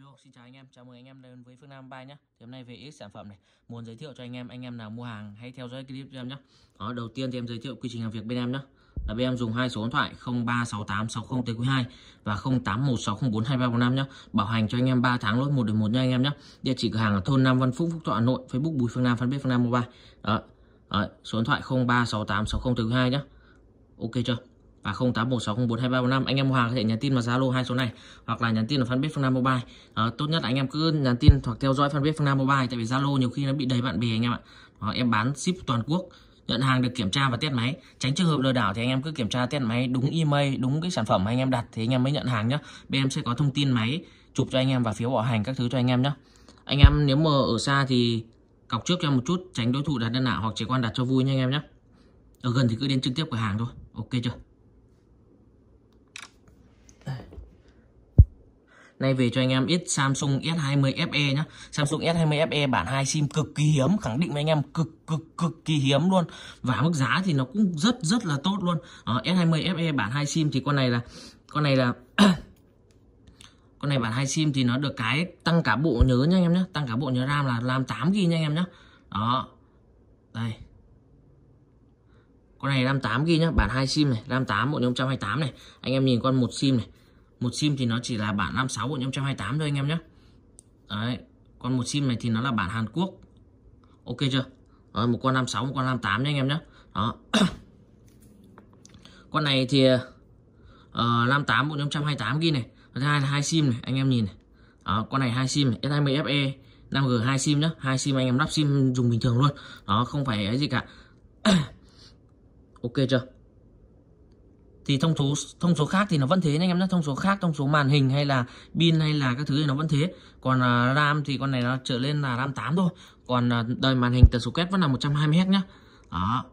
Hello, xin chào anh em, chào mừng anh em đến với Phương Nam Bay nhé. Thì hôm nay về ít sản phẩm này, muốn giới thiệu cho anh em, anh em nào mua hàng hay theo dõi clip cho em nhé. Đó, đầu tiên thì em giới thiệu quy trình làm việc bên em nhé. Là bên em dùng hai số điện thoại 036860TQ2 và 0816042345 nhé. Bảo hành cho anh em 3 tháng lỗi một đến một nha anh em nhé. Địa chỉ cửa hàng ở thôn Nam Văn Phúc, Phúc Thọ Hà Nội, Facebook Bùi Phương Nam, fanpage Phương Nam Mobile. Đó. Đó, số điện thoại 036860TQ2 nhé. Ok chưa? à 0816042345 anh em mua hàng có thể nhắn tin vào Zalo hai số này hoặc là nhắn tin vào fanpage Phương Nam Mobile à, tốt nhất anh em cứ nhắn tin hoặc theo dõi fanpage Phương Nam Mobile tại vì Zalo nhiều khi nó bị đầy bạn bè anh em ạ à, em bán ship toàn quốc nhận hàng được kiểm tra và test máy tránh trường hợp lừa đảo thì anh em cứ kiểm tra test máy đúng email đúng cái sản phẩm anh em đặt thì anh em mới nhận hàng nhé bên em sẽ có thông tin máy chụp cho anh em và phiếu bảo hành các thứ cho anh em nhé anh em nếu mà ở xa thì cọc trước cho em một chút tránh đối thủ đặt đơn nào hoặc chỉ quan đặt cho vui nha anh em nhé ở gần thì cứ đến trực tiếp cửa hàng thôi ok chưa nay về cho anh em ít Samsung S20 FE nhá Samsung S20 FE bản 2 sim cực kỳ hiếm khẳng định với anh em cực cực cực kỳ hiếm luôn và mức giá thì nó cũng rất rất là tốt luôn Ở S20 FE bản 2 sim thì con này là con này là con này bản 2 sim thì nó được cái tăng cả bộ nhớ nha anh em nhé tăng cả bộ nhớ RAM là RAM 8 GB nha anh em nhé đó đây con này RAM 8 GB nhá, bản 2 sim này, RAM 8 bộ nhôm 128 này. Anh em nhìn con một sim này, một sim thì nó chỉ là bản 56 bộ 528 thôi anh em nhé đấy còn một sim này thì nó là bản Hàn Quốc ok chưa rồi một con 56 một con 58 nha anh em nhé đó con này thì uh, 58 bộ 528 ghi này hai hai sim này anh em nhìn này đó, con này hai sim này, S20 FE 5G hai sim nhá hai sim anh em lắp sim dùng bình thường luôn đó không phải cái gì cả ok chưa thì thông số thông số khác thì nó vẫn thế anh em nhé thông số khác thông số màn hình hay là pin hay là các thứ thì nó vẫn thế còn uh, ram thì con này nó trở lên là ram 8 thôi còn uh, đời màn hình tần số quét vẫn là 120 hz nhá đó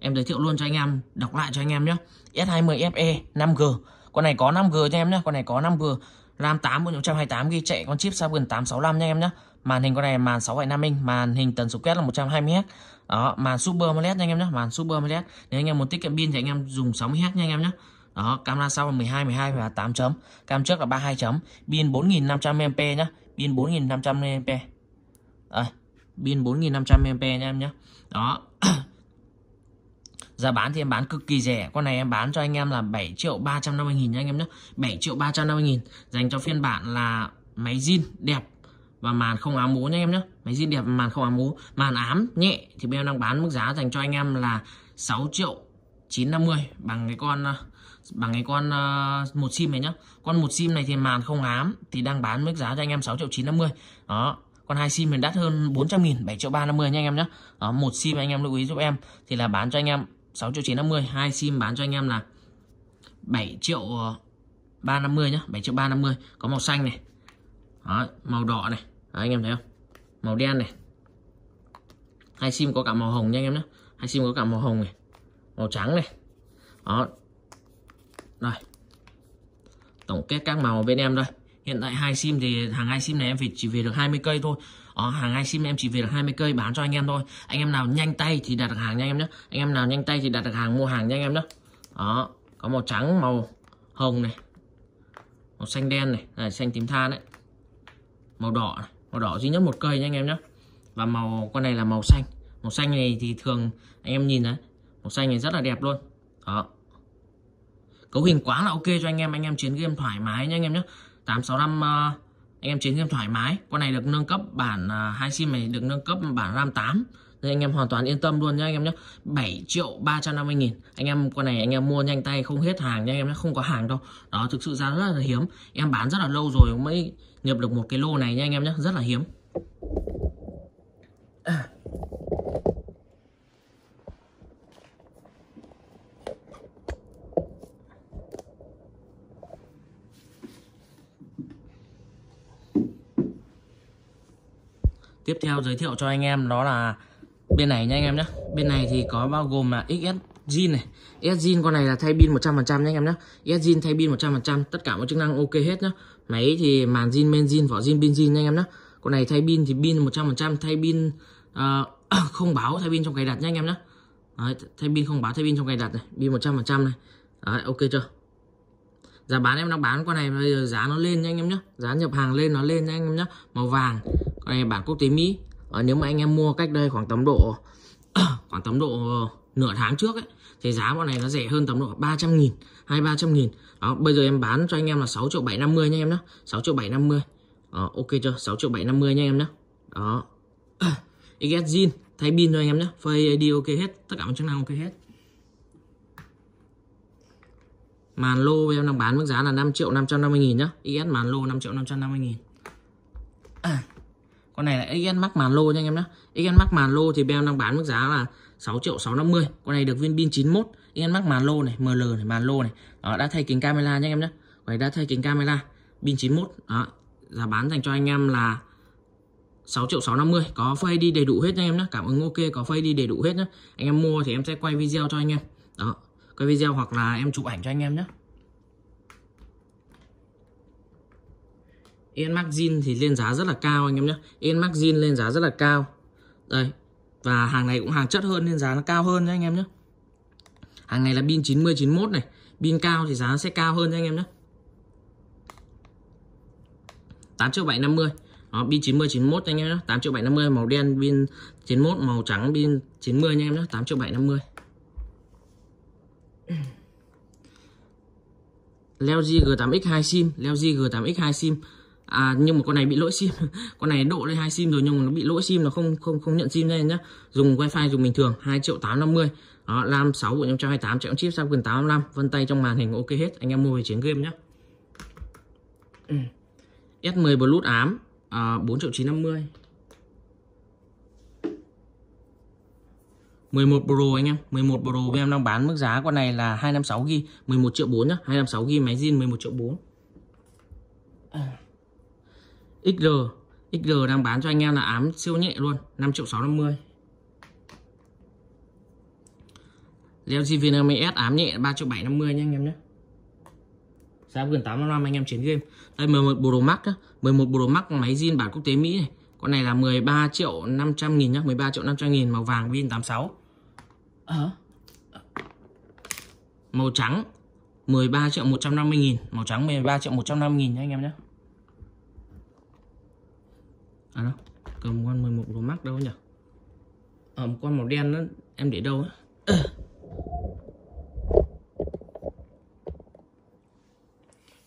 em giới thiệu luôn cho anh em đọc lại cho anh em nhé S20 FE 5G con này có 5G cho em nhé con này có 5G RAM 8 128 GB chạy con chip Snapdragon 865 nha em nhé màn hình con này màn 6,5 inch màn hình tần số quét là 120 hz đó màn super AMOLED nha anh em nhé màn super AMOLED nếu anh em muốn tiết kiệm pin thì anh em dùng 60 h nha anh em nhé đó camera sau là 12 12 và 8 chấm cam trước là 32 chấm pin 4500 mAh nhá pin 4500 mAh đây pin 4500 mAh nha em nhé đó giá bán thì em bán cực kỳ rẻ con này em bán cho anh em là 7 triệu 350 nghìn nha anh em nhé 7 triệu 350 nghìn dành cho phiên bản là máy zin đẹp và màn không ám bố nhé em nhé máy zin đẹp màn không ám bố màn ám nhẹ thì bên em đang bán mức giá dành cho anh em là 6 triệu 950 bằng cái con à, bằng cái con uh, một sim này nhá con một sim này thì màn không ám thì đang bán mức giá cho anh em 6 triệu 950 đó con hai sim thì đắt hơn 400 nghìn 7 triệu 350 nha anh em nhé đó, một sim anh em lưu ý giúp em thì là bán cho anh em 6 triệu 950 hai sim bán cho anh em là 7 triệu 350 nhá 7 triệu 350 có màu xanh này đó, màu đỏ này Đó, anh em thấy không màu đen này hai sim có cả màu hồng nha anh em nhé hai sim có cả màu hồng này màu trắng này đó rồi tổng kết các màu bên em đây hiện tại hai sim thì hàng hai sim này em phải chỉ về được 20 cây thôi ở hàng hai sim em chỉ về được 20 cây bán cho anh em thôi anh em nào nhanh tay thì đặt được hàng nha anh em nhé anh em nào nhanh tay thì đặt được hàng mua hàng nha anh em nhé đó có màu trắng màu hồng này màu xanh đen này, này xanh tím than đấy màu đỏ màu đỏ duy nhất một cây nha anh em nhé và màu con này là màu xanh màu xanh này thì thường anh em nhìn đấy màu xanh này rất là đẹp luôn đó cấu hình quá là ok cho anh em anh em chiến game thoải mái nha anh em nhé 865 uh, anh em chiến game thoải mái con này được nâng cấp bản ờ, hai uh, sim này được nâng cấp bản RAM 8 nên anh em hoàn toàn yên tâm luôn nha anh em nhé 7 triệu 350 nghìn anh em con này anh em mua nhanh tay không hết hàng nha anh em nhé không có hàng đâu đó thực sự ra rất là hiếm em bán rất là lâu rồi mới nhập được một cái lô này nha anh em nhé rất là hiếm Tiếp theo giới thiệu cho anh em đó là bên này nha anh em nhé Bên này thì có bao gồm là XS Zin này XS Zin con này là thay pin 100% nha anh em nhé XS Zin thay pin 100% Tất cả mọi chức năng ok hết nhé máy thì màn zin men zin vỏ zin pin zin anh em nhé con này thay pin thì pin 100% thay pin uh, không báo thay pin trong cài đặt nha anh em nhé Đấy, thay pin không báo thay pin trong cài đặt này pin 100% này Đấy, ok chưa giá bán em đang bán con này bây giờ giá nó lên nha anh em nhé giá nhập hàng lên nó lên nha anh em nhé màu vàng con này bản quốc tế mỹ ờ, nếu mà anh em mua cách đây khoảng tầm độ khoảng tầm độ nửa tháng trước ấy thì giá bọn này nó rẻ hơn tầm độ 300 nghìn hai ba trăm nghìn đó bây giờ em bán cho anh em là 6 triệu bảy năm mươi nha em nhé 6 triệu bảy năm mươi ok cho 6 triệu bảy năm mươi nha em nhé đó xzin thay pin cho anh em nhé face đi ok hết tất cả mọi chức năng ok hết màn lô em đang bán mức giá là 5 triệu 550 nghìn nhé, IS màn lô 5 triệu 550 nghìn con này là IS mắc màn lô nha anh em nhé, IS mắc màn lô thì em đang bán mức giá là 6 triệu 650 con này được viên pin 91 Inmax màn lô này ML này màn lô này đó, đã thay kính camera nhé em nhé Quay đã thay kính camera pin 91 đó giá bán dành cho anh em là 6 triệu 650 có Face đi đầy đủ hết nha em nhé cảm ứng ok có Face đi đầy đủ hết nhé anh em mua thì em sẽ quay video cho anh em đó quay video hoặc là em chụp ảnh cho anh em nhé Enmax Zin thì lên giá rất là cao anh em nhé Enmax Zin lên giá rất là cao đây và hàng này cũng hàng chất hơn nên giá nó cao hơn nhé anh em nhé hàng này là pin 90 91 này pin cao thì giá sẽ cao hơn nha anh em nhé 8 triệu 750 đó, pin 90 91 anh em nhé 8 triệu 750 màu đen pin 91 màu trắng pin 90 anh em nhé 8 triệu 750 Leo G G8X 2 sim Leo G G8X 2 sim À, nhưng mà con này bị lỗi sim con này độ lên hai sim rồi nhưng mà nó bị lỗi sim nó không không không nhận sim đây nhé dùng wifi dùng bình thường 2 triệu 850 đó, Lam 6 của 528 chạy con chip sao quyền 855 vân tay trong màn hình ok hết anh em mua về chiến game nhé S10 Bluetooth ám à, 4 triệu 950 11 Pro anh em 11 Pro bên em đang bán mức giá con này là 256GB 11 triệu 4 nhé, 256GB máy zin 11 triệu 4 XR XR đang bán cho anh em là ám siêu nhẹ luôn 5 triệu 650 LG V50S ám nhẹ 3 triệu 750 nha anh em nhé giá gần 85 anh em chiến game đây 11 Pro Max á. 11 Pro Max máy zin bản quốc tế Mỹ này con này là 13 triệu 500 nghìn nhá 13 triệu 500 nghìn màu vàng Vin 86 à. Ờ. màu trắng 13 triệu 150 nghìn màu trắng 13 triệu 150 nghìn nha anh em nhé à đâu cầm con 11 Pro Max đâu nhỉ ở ờ, à, con màu đen đó, em để đâu á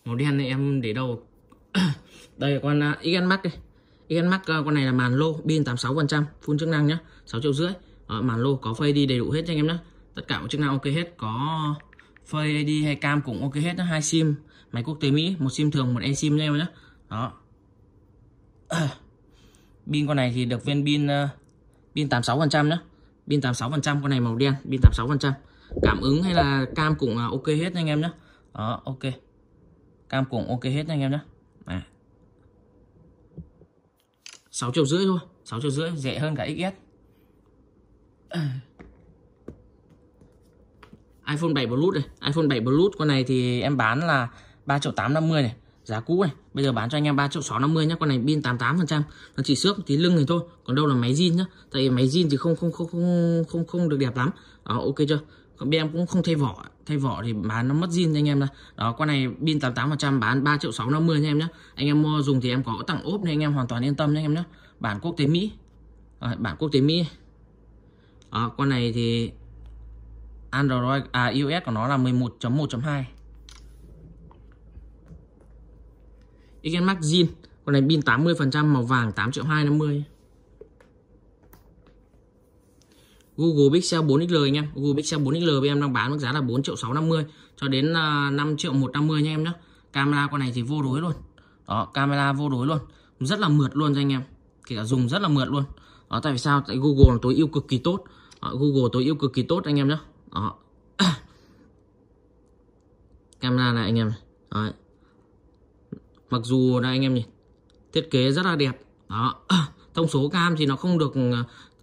màu đen này em để đâu đây là con uh, à, Max đây Igan Max à, con này là màn lô pin 86% full chức năng nhá 6 triệu rưỡi Ở màn lô có phơi đi đầy đủ hết cho anh em nhé tất cả chức năng ok hết có phơi đi hay cam cũng ok hết hai sim máy quốc tế Mỹ một sim thường một e sim nha nhá đó pin con này thì được viên pin à, pin phần trăm nhá pin 86% con này màu đen pin 86% cảm ứng hay là cam cũng à, ok hết anh em nhé đó ok cam cũng ok hết anh em nhé à. 6 triệu rưỡi thôi 6 triệu rưỡi rẻ hơn cả XS iPhone 7 Bluetooth này iPhone 7 Bluetooth con này thì em bán là 3 triệu 850 này giá cũ này bây giờ bán cho anh em 3 triệu 650 nhá con này pin 88 phần trăm nó chỉ xước tí lưng này thôi còn đâu là máy zin nhá tại máy zin thì không không không không không không được đẹp lắm đó ok chưa còn bên em cũng không thay vỏ thay vỏ thì bán nó mất zin anh em này đó con này pin 88 phần trăm bán 3 triệu 650 nha em nhá anh em mua dùng thì em có tặng ốp nên anh em hoàn toàn yên tâm nha anh em nhá bản quốc tế Mỹ à, bản quốc tế Mỹ đó, con này thì Android à, iOS của nó là 11.1.2 Ikenmax Zin con này pin 80% màu vàng 8 triệu 250 Google Pixel 4XL anh em Google Pixel 4XL bên em đang bán mức giá là 4 triệu 650 cho đến 5 à, triệu 150 nha em nhé camera con này thì vô đối luôn đó camera vô đối luôn rất là mượt luôn cho anh em kể cả dùng rất là mượt luôn đó tại vì sao tại Google là tối ưu cực kỳ tốt đó, Google tối ưu cực kỳ tốt anh em nhé đó camera này anh em này. Đó mặc dù là anh em nhìn thiết kế rất là đẹp đó thông số cam thì nó không được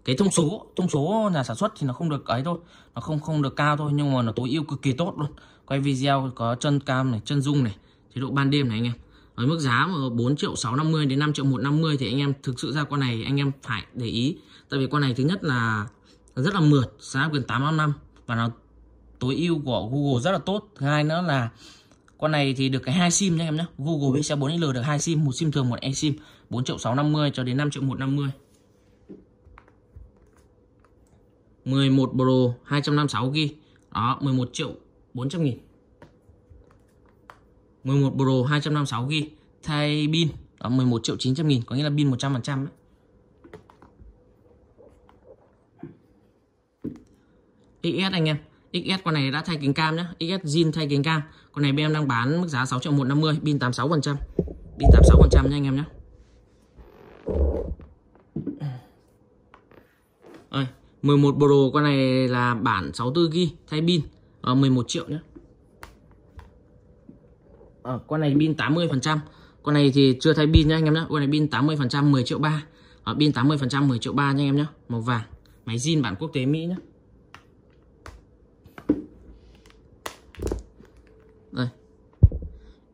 cái thông số thông số nhà sản xuất thì nó không được ấy thôi nó không không được cao thôi nhưng mà nó tối ưu cực kỳ tốt luôn quay video có chân cam này chân dung này chế độ ban đêm này anh em với mức giá mà 4 triệu 650 đến 5 triệu 150 thì anh em thực sự ra con này anh em phải để ý tại vì con này thứ nhất là rất là mượt giá Snapdragon 855 và nó tối ưu của Google rất là tốt thứ hai nữa là con này thì được cái hai sim nha em nhé Google Pixel 4L được hai sim, một sim thường một e sim 4 triệu 650 cho đến 5 triệu 150. 11 Pro 256 GB. Đó, 11 triệu 400 nghìn 11 Pro 256 GB thay pin đó 11 triệu 900 nghìn có nghĩa là pin 100% trăm XS anh em XS con này đã thay kính cam nhé XS zin thay kính cam con này bên em đang bán mức giá 6 triệu 150 pin 86 phần trăm pin 86 phần trăm nha anh em nhé à, 11 Pro con này là bản 64GB thay pin à, ờ, 11 triệu nhé à, ờ, con này pin 80 phần trăm con này thì chưa thay pin nhé anh em nhé con này pin 80 phần trăm 10 triệu ba ờ, pin 80 phần trăm 10 triệu ba nha anh em nhé màu vàng máy zin bản quốc tế Mỹ nhé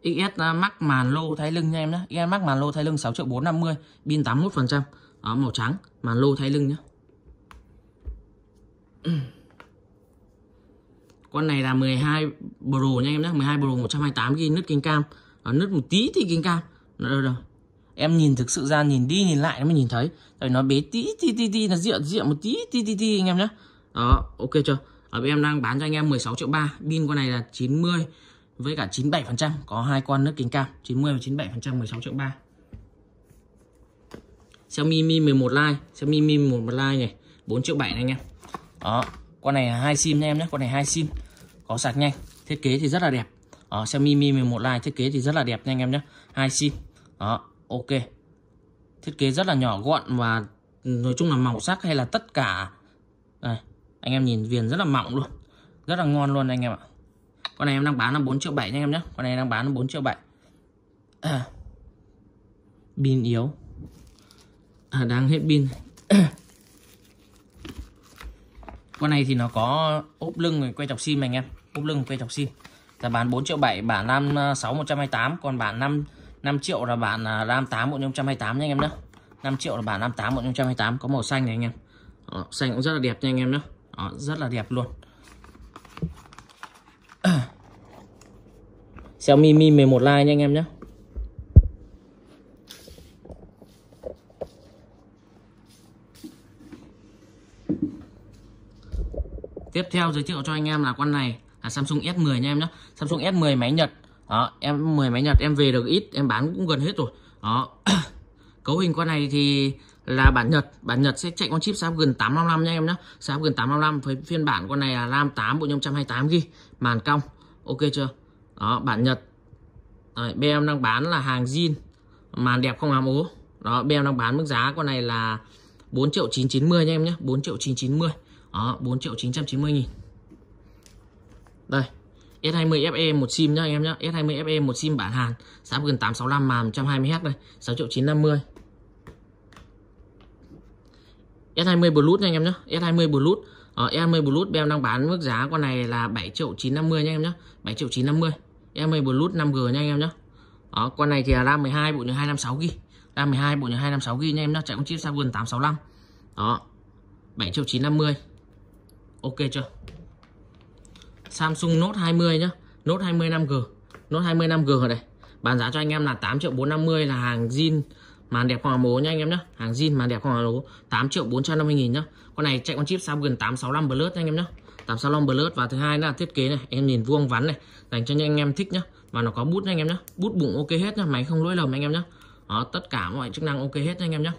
XS ờ, mắc màn lô thay lưng nha em nhé XS mắc màn lô thay lưng 6 triệu 450 pin 81% đó màu trắng màn lô thay lưng nhé con này là 12 Pro nha em nhé 12 Pro 128 ghi nứt kinh cam nứt một tí thì kinh cam nó đâu đâu em nhìn thực sự ra nhìn đi nhìn lại mới nhìn thấy tại nó bé tí tí tí tí nó diện diện một tí tí tí tí anh em nhé đó ok chưa ở bên em đang bán cho anh em 16 triệu ba pin con này là 90 với cả 97% có hai con nước kính cam 90 và 97% 16 triệu 3 Xiaomi Mi 11 Lite Xiaomi Mi 11 Lite này 4 triệu 7 này anh em đó con này hai sim nha em nhé con này hai sim có sạc nhanh thiết kế thì rất là đẹp đó, Xiaomi Mi 11 Lite thiết kế thì rất là đẹp nha anh em nhé hai sim đó ok thiết kế rất là nhỏ gọn và nói chung là màu sắc hay là tất cả đây, anh em nhìn viền rất là mỏng luôn rất là ngon luôn anh em ạ con này em đang bán là 4 triệu 7 nha em nhé con này đang bán là 4 triệu 7 à. pin yếu à, đang hết pin con này thì nó có ốp lưng rồi quay chọc sim anh em ốp lưng quay chọc sim là bán 4 triệu 7 bản RAM 6 128 còn bản 5 5 à, triệu là bản RAM 8 128 nha anh em nhé 5 triệu là bản RAM 8 128 có màu xanh này anh em Đó, xanh cũng rất là đẹp nha anh em nhé Đó, rất là đẹp luôn Xiaomi Mi 11 Lite nha anh em nhé Tiếp theo giới thiệu cho anh em là con này là Samsung S10 nha em nhé Samsung S10 máy Nhật đó, em 10 máy Nhật em về được ít em bán cũng gần hết rồi đó cấu hình con này thì là bản Nhật bản Nhật sẽ chạy con chip Snapdragon 855 nha em nhé Snapdragon 855 với phiên bản con này là RAM 8 bộ nhâm 128 g màn cong ok chưa đó bản nhật Đấy, BM đang bán là hàng zin màn đẹp không hàm ố đó BM đang bán mức giá con này là 4 triệu 990 nha em nhé 4 triệu 990 đó 4 triệu 990 nghìn đây S20 FE một sim nhá anh em nhé S20 FE một sim bản Hàn giá gần 865 mà 120Hz đây 6 triệu 950 S20 Bluetooth nha anh em nhé S20 Bluetooth Ờ, E20 Bluetooth em đang bán mức giá con này là 7 triệu 950 nha em nhé 7 triệu 950 em ơi bluetooth 5G nha anh em nhé đó con này thì là RAM 12 bộ nhớ 256 GB RAM 12 bộ nhớ 256 GB nha em nhé chạy con chip Snapdragon 865 đó 7 triệu 950 ok chưa Samsung Note 20 nhá Note 20 5G Note 20 5G ở đây bán giá cho anh em là 8 triệu 450 là hàng zin màn đẹp hoàng mố nha anh em nhé hàng zin màn đẹp hoàng mố 8 triệu 450 nghìn nhá con này chạy con chip Snapdragon 865 Plus nha anh em nhé tắm salon blur và thứ hai là thiết kế này em nhìn vuông vắn này dành cho những anh em thích nhá và nó có bút nha anh em nhá bút bụng ok hết nhá máy không lỗi lầm anh em nhá đó, tất cả mọi chức năng ok hết nha anh em nhá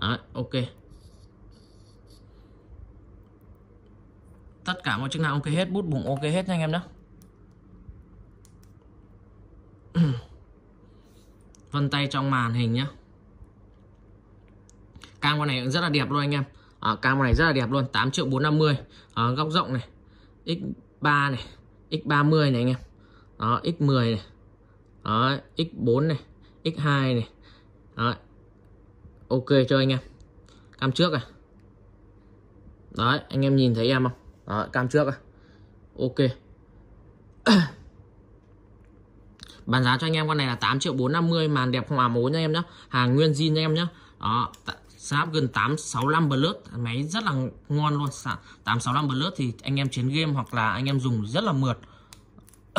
Đấy, ok tất cả mọi chức năng ok hết bút bụng ok hết nha anh em nhé vân tay trong màn hình nhá cam con này cũng rất là đẹp luôn anh em à, ờ, camera này rất là đẹp luôn 8 triệu 450 à, ờ, góc rộng này x3 này x30 này anh em đó x10 này đó, x4 này x2 này đó. ok cho anh em cam trước à đấy anh em nhìn thấy em không đó, cam trước à ok bán giá cho anh em con này là 8 triệu 450 màn đẹp hòa mối nha em nhé hàng nguyên zin nha em nhé đó setup gần 865 Plus máy rất là ngon luôn 865 Plus thì anh em chiến game hoặc là anh em dùng rất là mượt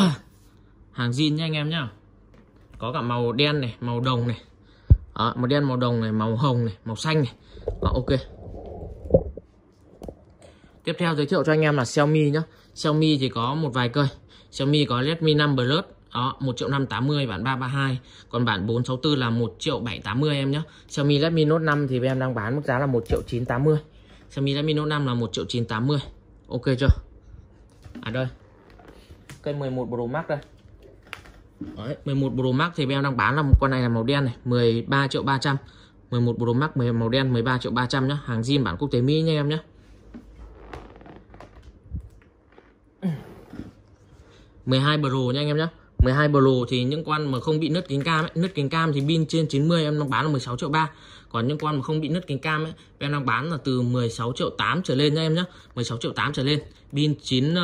hàng zin nha anh em nhá có cả màu đen này màu đồng này Đó, màu đen màu đồng này màu hồng này màu xanh này Đó, ok tiếp theo giới thiệu cho anh em là Xiaomi nhá Xiaomi thì có một vài cây Xiaomi có Redmi 5 Plus đó 1 triệu 580 bản 332 còn bản 464 là 1 triệu 780 em nhé Xiaomi Redmi Note 5 thì em đang bán mức giá là 1 triệu 980 Xiaomi Redmi Note 5 là 1 triệu 980 ok chưa à đây cây 11 Pro Max đây Đấy, 11 Pro Max thì em đang bán là một con này là màu đen này 13 triệu 300 11 Pro Max màu đen 13 triệu 300 nhá hàng zin bản quốc tế Mỹ nha em nhé 12 Pro nha anh em nhé 12 Pro thì những con mà không bị nứt kính cam ấy, nứt kính cam thì pin trên 90 em đang bán là 16 triệu 3 còn những con mà không bị nứt kính cam ấy, em đang bán là từ 16 triệu 8 trở lên nha em nhé 16 triệu 8 trở lên pin 9 uh,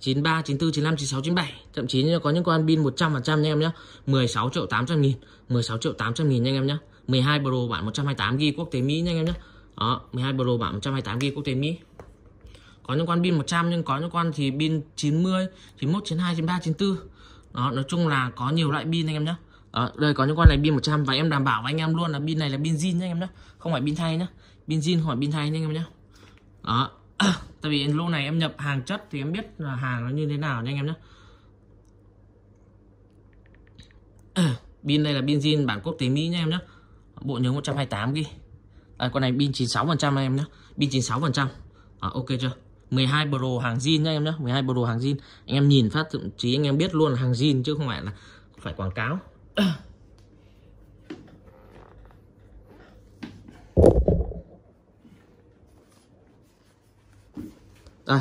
93, 94, 95, 96, 97 Thậm chí có những con pin 100% nha em nhé 16 triệu 800 nghìn 16 triệu 800 nghìn nha em nhé 12 Pro bản 128GB quốc tế Mỹ nha em nhé Đó, 12 Pro bản 128GB quốc tế Mỹ Có những con pin 100 nhưng có những con thì pin 90, 91, 92, 93, 94 đó nói chung là có nhiều loại pin anh em nhé à, ờ, đây có những con này pin 100 và em đảm bảo với anh em luôn là pin này là pin zin nhé anh em nhé không phải pin thay nhé pin zin không phải pin thay nhé anh em nhé đó tại vì lô này em nhập hàng chất thì em biết là hàng nó như thế nào nhé anh em nhé pin đây là pin zin bản quốc tế mỹ nha em nhé bộ nhớ 128 ghi à, con này pin 96 phần trăm em nhé pin 96 phần trăm ờ, ok chưa 12 Pro hàng zin nha em nhé 12 Pro hàng zin anh em nhìn phát thậm chí anh em biết luôn là hàng zin chứ không phải là phải quảng cáo đây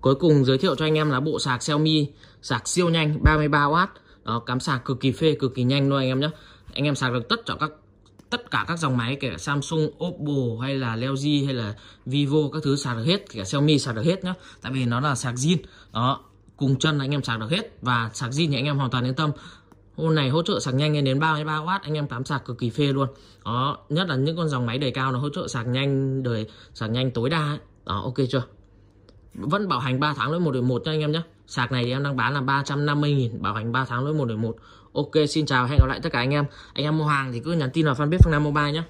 cuối cùng giới thiệu cho anh em là bộ sạc Xiaomi sạc siêu nhanh 33W đó cắm sạc cực kỳ phê cực kỳ nhanh luôn anh em nhé anh em sạc được tất cả các tất cả các dòng máy kể cả Samsung, Oppo hay là LG hay là Vivo các thứ sạc được hết kể cả Xiaomi sạc được hết nhá tại vì nó là sạc zin đó cùng chân anh em sạc được hết và sạc zin thì anh em hoàn toàn yên tâm hôm này hỗ trợ sạc nhanh lên đến 33W anh em tám sạc cực kỳ phê luôn đó nhất là những con dòng máy đời cao nó hỗ trợ sạc nhanh đời sạc nhanh tối đa ấy. đó ok chưa vẫn bảo hành 3 tháng lỗi 1 đổi 1 cho anh em nhé sạc này thì em đang bán là 350 000 bảo hành 3 tháng lỗi 1 đổi 1 ok xin chào hẹn gặp lại tất cả anh em anh em mua hàng thì cứ nhắn tin vào fanpage phương nam mobile nhé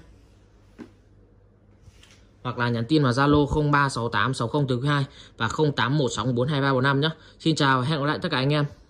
hoặc là nhắn tin vào Zalo 036860 từ 2 và 0816423345 nhé. Xin chào và hẹn gặp lại tất cả anh em.